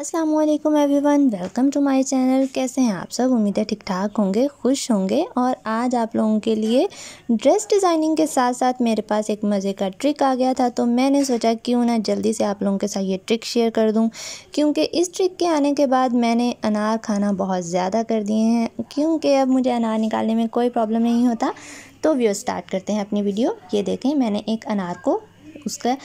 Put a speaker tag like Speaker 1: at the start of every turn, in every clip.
Speaker 1: अस्सलाम वालेकुम everyone welcome to my channel कैसे हैं आप सब उम्मीद है ठीक ठाक होंगे खुश होंगे और आज आप लोगों के लिए ड्रेस डिज़ाइनिंग के साथ साथ मेरे पास एक मज़े का ट्रिक आ गया था तो मैंने सोचा क्यों ना जल्दी से आप लोगों के साथ ये ट्रिक शेयर कर दूं क्योंकि इस ट्रिक के आने के बाद मैंने अनार खाना बहुत ज़्यादा कर दिए हैं क्योंकि अब मुझे अनार निकालने में कोई प्रॉब्लम नहीं होता तो व्यू स्टार्ट करते हैं अपनी वीडियो ये देखें मैंने एक अनार को उसका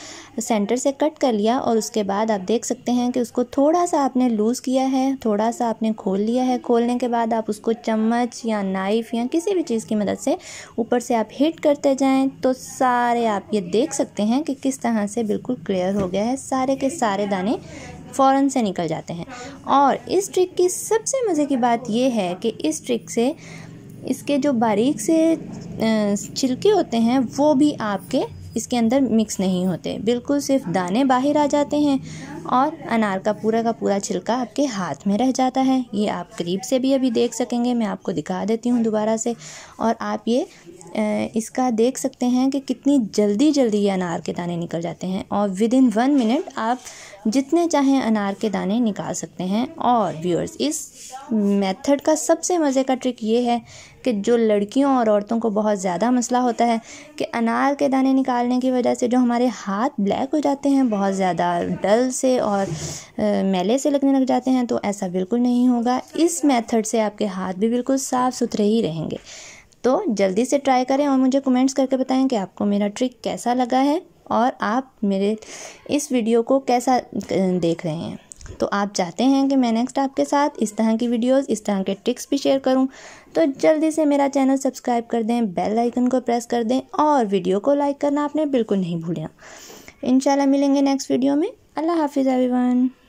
Speaker 1: सेंटर से कट कर लिया और उसके बाद आप देख सकते हैं कि उसको थोड़ा सा आपने लूज़ किया है थोड़ा सा आपने खोल लिया है खोलने के बाद आप उसको चम्मच या नाइफ़ या किसी भी चीज़ की मदद से ऊपर से आप हिट करते जाएँ तो सारे आप ये देख सकते हैं कि किस तरह से बिल्कुल क्लियर हो गया है सारे के सारे दाने फ़ौर से निकल जाते हैं और इस ट्रिक की सबसे मज़े की बात यह है कि इस ट्रिक से इसके जो बारीक से छिलके होते हैं वो भी आपके इसके अंदर मिक्स नहीं होते बिल्कुल सिर्फ दाने बाहर आ जाते हैं और अनार का पूरा का पूरा छिलका आपके हाथ में रह जाता है ये आप करीब से भी अभी देख सकेंगे मैं आपको दिखा देती हूँ दोबारा से और आप ये इसका देख सकते हैं कि कितनी जल्दी जल्दी ये अनार के दाने निकल जाते हैं और विद इन वन मिनट आप जितने चाहें अनार के दाने निकाल सकते हैं और व्यूअर्स इस मेथड का सबसे मज़े का ट्रिक ये है कि जो लड़कियों और औरतों को बहुत ज़्यादा मसला होता है कि अनार के दाने निकाल डालने की वजह से जो हमारे हाथ ब्लैक हो जाते हैं बहुत ज़्यादा डल से और मैले से लगने लग जाते हैं तो ऐसा बिल्कुल नहीं होगा इस मेथड से आपके हाथ भी बिल्कुल साफ़ सुथरे ही रहेंगे तो जल्दी से ट्राई करें और मुझे कमेंट्स करके बताएं कि आपको मेरा ट्रिक कैसा लगा है और आप मेरे इस वीडियो को कैसा देख रहे हैं तो आप चाहते हैं कि मैं नेक्स्ट आपके साथ इस तरह की वीडियोस इस तरह के ट्रिक्स भी शेयर करूं तो जल्दी से मेरा चैनल सब्सक्राइब कर दें बेल आइकन को प्रेस कर दें और वीडियो को लाइक करना आपने बिल्कुल नहीं भूलना इन मिलेंगे नेक्स्ट वीडियो में अल्लाह हाफिज़ अभी